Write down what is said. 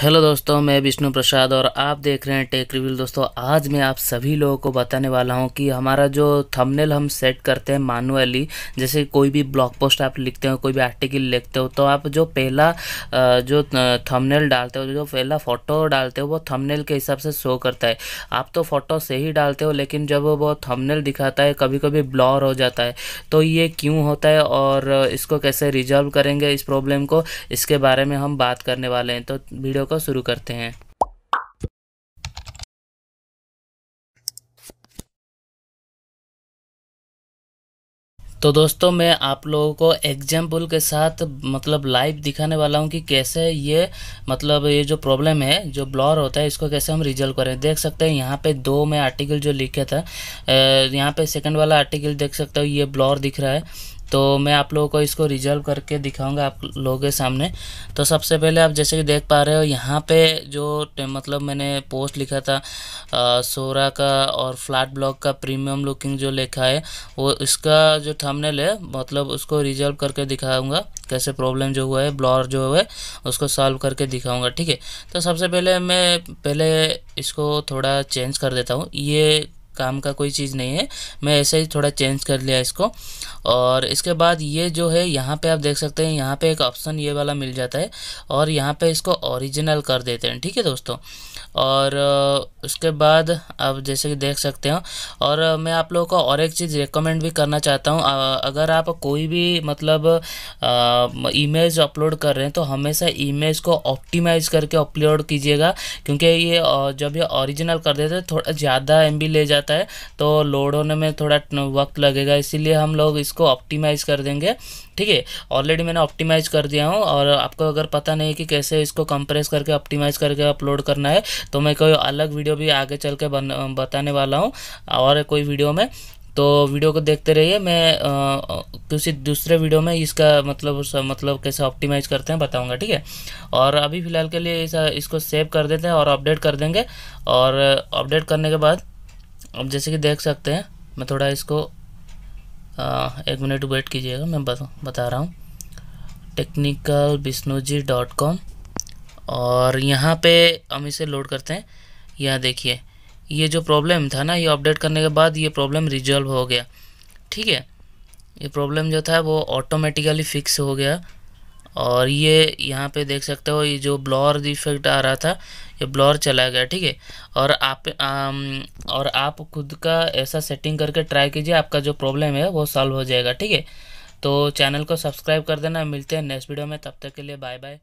hello दोस्तों मैं विष्णु प्रसाद और आप देख रहे हैं टेक रिव्यूल दोस्तों आज मैं आप सभी लोगों को बताने वाला हूं कि हमारा जो थंबनेल हम सेट करते हैं मानुअली जैसे कोई भी ब्लॉग पोस्ट आप लिखते हो कोई भी आर्टिकल लिखते हो तो आप जो पहला जो थंबनेल डालते हो जो पहला फ़ोटो डालते हो वो थमनेल के हिसाब से शो करता है आप तो फ़ोटो से ही डालते हो लेकिन जब वो थमनेल दिखाता है कभी कभी ब्लॉर हो जाता है तो ये क्यों होता है और इसको कैसे रिजॉल्व करेंगे इस प्रॉब्लम को इसके बारे में हम बात करने वाले हैं तो वीडियो वीडियो को शुरू करते हैं तो दोस्तों मैं आप लोगों को एग्जाम्पल के साथ मतलब लाइव दिखाने वाला हूं कि कैसे ये मतलब ये जो प्रॉब्लम है जो ब्लॉर होता है इसको कैसे हम रिजल्व करें देख सकते हैं यहाँ पे दो में आर्टिकल जो लिखे था यहाँ पे सेकंड वाला आर्टिकल देख सकते हो ये ब्लॉर दिख रहा है तो मैं आप लोगों को इसको रिजल्व करके दिखाऊंगा आप लोगों के सामने तो सबसे पहले आप जैसे कि देख पा रहे हो यहाँ पे जो मतलब मैंने पोस्ट लिखा था आ, सोरा का और फ्लैट ब्लॉक का प्रीमियम लुकिंग जो लिखा है वो इसका जो थंबनेल है मतलब उसको रिजल्व करके दिखाऊंगा कैसे प्रॉब्लम जो हुआ है ब्लॉर जो है उसको सॉल्व करके दिखाऊँगा ठीक है तो सबसे पहले मैं पहले इसको थोड़ा चेंज कर देता हूँ ये काम का कोई चीज़ नहीं है मैं ऐसे ही थोड़ा चेंज कर लिया इसको और इसके बाद ये जो है यहाँ पे आप देख सकते हैं यहाँ पे एक ऑप्शन ये वाला मिल जाता है और यहाँ पे इसको ओरिजिनल कर देते हैं ठीक है दोस्तों और उसके बाद आप जैसे कि देख सकते हो और मैं आप लोगों को और एक चीज़ रिकमेंड भी करना चाहता हूँ अगर आप कोई भी मतलब इमेज अपलोड कर रहे हैं तो हमेशा इमेज को ऑप्टिमाइज़ करके अपलोड कीजिएगा क्योंकि ये जब ये ओरिजिनल कर देते हैं थोड़ा ज़्यादा एम ले जाता जाता है तो लोड होने में थोड़ा वक्त लगेगा इसीलिए हम लोग इसको ऑप्टिमाइज़ कर देंगे ठीक है ऑलरेडी मैंने ऑप्टिमाइज़ कर दिया हूँ और आपको अगर पता नहीं कि कैसे इसको कंप्रेस करके ऑप्टिमाइज़ करके अपलोड करना है तो मैं कोई अलग वीडियो भी आगे चल के बन बताने वाला हूँ और कोई वीडियो में तो वीडियो को देखते रहिए मैं किसी दूसरे वीडियो में इसका मतलब मतलब कैसे ऑप्टिमाइज़ करते हैं बताऊंगा ठीक है और अभी फ़िलहाल के लिए इस, इसको सेव कर देते हैं और अपडेट कर देंगे और अपडेट करने के बाद अब जैसे कि देख सकते हैं मैं थोड़ा इसको आ, एक मिनट वेट कीजिएगा मैं बता, बता रहा हूँ technical Bishnu ji dot com और यहाँ पे हम इसे लोड करते हैं यहाँ देखिए ये जो प्रॉब्लम था ना ये अपडेट करने के बाद ये प्रॉब्लम रिजॉल्व हो गया ठीक है ये प्रॉब्लम जो था वो ऑटोमेटिकली फिक्स हो गया और ये यहाँ पे देख सकते हो ये जो ब्लॉर इफेक्ट आ रहा था ये ब्लॉर चला गया ठीक है और आप आ, और आप खुद का ऐसा सेटिंग करके ट्राई कीजिए आपका जो प्रॉब्लम है वो सॉल्व हो जाएगा ठीक है तो चैनल को सब्सक्राइब कर देना मिलते हैं नेक्स्ट वीडियो में तब तक के लिए बाय बाय